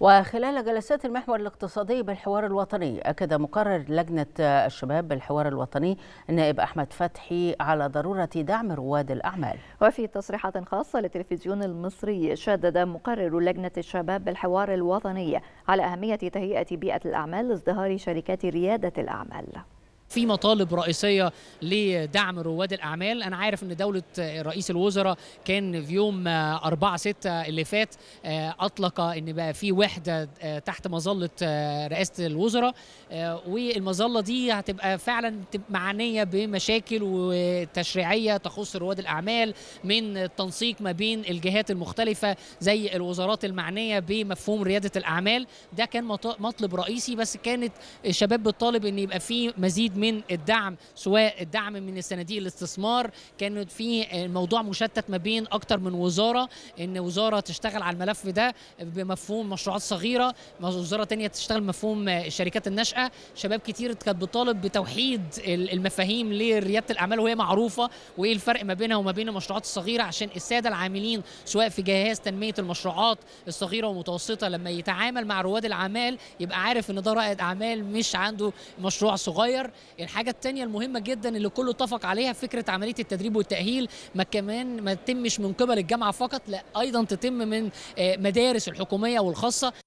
وخلال جلسات المحور الاقتصادي بالحوار الوطني أكد مقرر لجنة الشباب بالحوار الوطني النائب أحمد فتحي على ضرورة دعم رواد الأعمال وفي تصريحات خاصة للتلفزيون المصري شدد مقرر لجنة الشباب بالحوار الوطني على أهمية تهيئة بيئة الأعمال لازدهار شركات ريادة الأعمال في مطالب رئيسيه لدعم رواد الاعمال انا عارف ان دوله رئيس الوزراء كان في يوم 4 6 اللي فات آه، اطلق ان بقى في وحده آه، تحت مظله آه، رئاسه الوزراء والمظله دي هتبقى فعلا معنيه بمشاكل وتشريعيه تخص رواد الاعمال من التنسيق ما بين الجهات المختلفه زي الوزارات المعنيه بمفهوم رياده الاعمال ده كان مطلب رئيسي بس كانت الشباب بتطالب ان يبقى في مزيد من الدعم سواء الدعم من صناديق الاستثمار كان في الموضوع مشتت ما بين اكتر من وزاره ان وزاره تشتغل على الملف ده بمفهوم مشروعات صغيره وزاره تانية تشتغل مفهوم الشركات الناشئه شباب كتير كانت بتطالب بتوحيد المفاهيم لرياده الاعمال وهي معروفه وايه الفرق ما بينها وما بين المشروعات الصغيره عشان الساده العاملين سواء في جهاز تنميه المشروعات الصغيره والمتوسطه لما يتعامل مع رواد الاعمال يبقى عارف ان ده رائد اعمال مش عنده مشروع صغير الحاجه الثانيه المهمه جدا اللي كله اتفق عليها فكره عمليه التدريب والتاهيل ما كمان ما تتمش من قبل الجامعه فقط لا ايضا تتم من آه، مدارس الحكوميه والخاصه